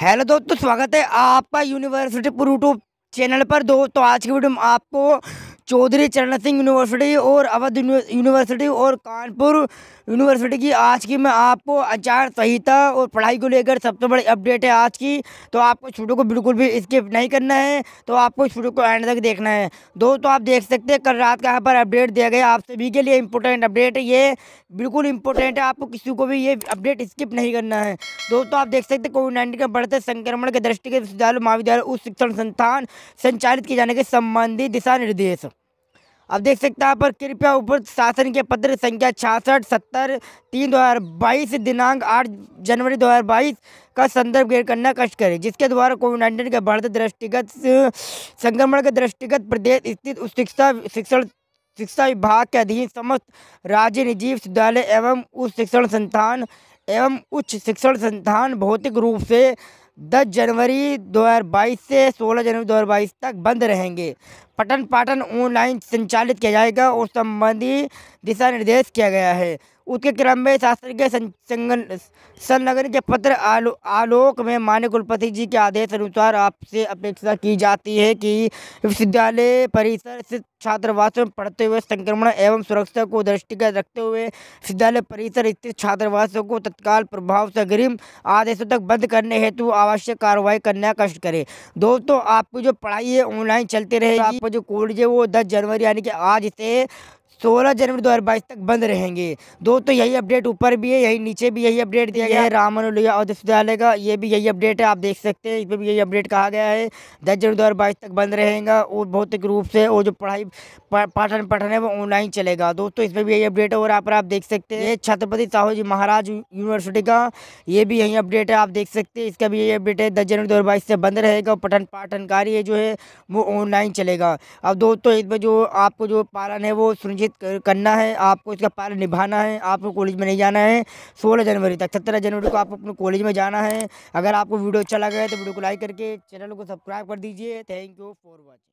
hello दोस्तों स्वागत है आपका यूनिवर्सिटी यूट्यूब चैनल पर दो तो आज की वीडियो में आपको चौधरी चरण सिंह यूनिवर्सिटी और अवध यूनिवर्सिटी और कानपुर यूनिवर्सिटी की आज की मैं आपको आचार संहिता और पढ़ाई को लेकर सबसे बड़ी अपडेट है आज की तो आपको छोटो को बिल्कुल भी स्किप नहीं करना है तो आपको छोटो को एंड तक देखना है दोस्तों तो आप देख सकते हैं कल रात का यहाँ पर अपडेट दिया गया आप सभी के लिए इंपॉर्टेंट अपडेट है ये बिल्कुल इंपॉर्टेंट है आपको किसी को भी ये अपडेट स्किप नहीं करना है दोस्तों तो आप देख सकते हैं कोविड नाइन्टीन के बढ़ते संक्रमण के दृष्टि के विश्वविद्यालय महाविद्यालय उच्च शिक्षण संस्थान संचालित किए जाने के संबंधी दिशा निर्देश अब देख सकते हैं पर कृपया उपर शासन के पत्र संख्या छियासठ सत्तर तीन दो हज़ार बाईस दिनांक आठ जनवरी दो हज़ार बाईस का संदर्भ ग्रहण करना कष्ट करें जिसके द्वारा कोविड नाइन्टीन के बढ़ते दृष्टिगत संक्रमण के दृष्टिगत प्रदेश स्थित उच्च शिक्षा शिक्षण शिक्षा विभाग के अधीन समस्त राज्य निजी विश्वविद्यालय एवं उच्च शिक्षण संस्थान एवं उच्च शिक्षण संस्थान भौतिक रूप से दस जनवरी 2022 से 16 जनवरी 2022 तक बंद रहेंगे पठन पाठन ऑनलाइन संचालित किया जाएगा और संबंधी दिशा निर्देश किया गया है उसके क्रम में शास्त्र के संगन संलग्न के पत्र आलो आलोक में मान्य कुलपति जी के आदेश अनुसार आपसे अपेक्षा की जाती है कि विश्वविद्यालय परिसर स्थित छात्रावास में पढ़ते हुए संक्रमण एवं सुरक्षा को दृष्टिगत रखते हुए विश्वविद्यालय परिसर स्थित छात्रावासों को तत्काल प्रभाव से अग्रिम आदेशों तक बंद करने हेतु आवश्यक कार्रवाई करने का कष्ट करे दोस्तों आपकी जो पढ़ाई है ऑनलाइन चलते रहेगी आपका जो कोर्ट है वो दस जनवरी यानी कि आज से सोलह जनवरी 2022 तक बंद रहेंगे दोस्तों यही अपडेट ऊपर भी है यही नीचे भी यही अपडेट दिया गया है राम मनोलिया और विश्वविद्यालय का ये भी यही अपडेट है आप देख सकते हैं इस पर भी यही अपडेट कहा गया है दस जनवरी 2022 तक बंद रहेगा और भौतिक रूप से और जो पढ़ाई पाठन पठन है वो ऑनलाइन चलेगा दोस्तों इस पर भी यही अपडेट है और यहाँ पर आप देख सकते हैं छत्रपति साहू जी महाराज यूनिवर्सिटी का ये भी यही अपडेट है आप देख सकते हैं इसका भी यही अपडेट है दस जनवरी दो से बंद रहेगा और पठन पाठन कार्य जो है वो ऑनलाइन चलेगा अब दोस्तों इसमें जो आपको जो पालन है वो सुन अर्जित करना है आपको इसका पार निभाना है आपको कॉलेज में नहीं जाना है सोलह जनवरी तक सत्रह जनवरी को आपको अपने कॉलेज में जाना है अगर आपको वीडियो अच्छा लगा है तो वीडियो को लाइक करके चैनल को सब्सक्राइब कर दीजिए थैंक यू फॉर वॉचिंग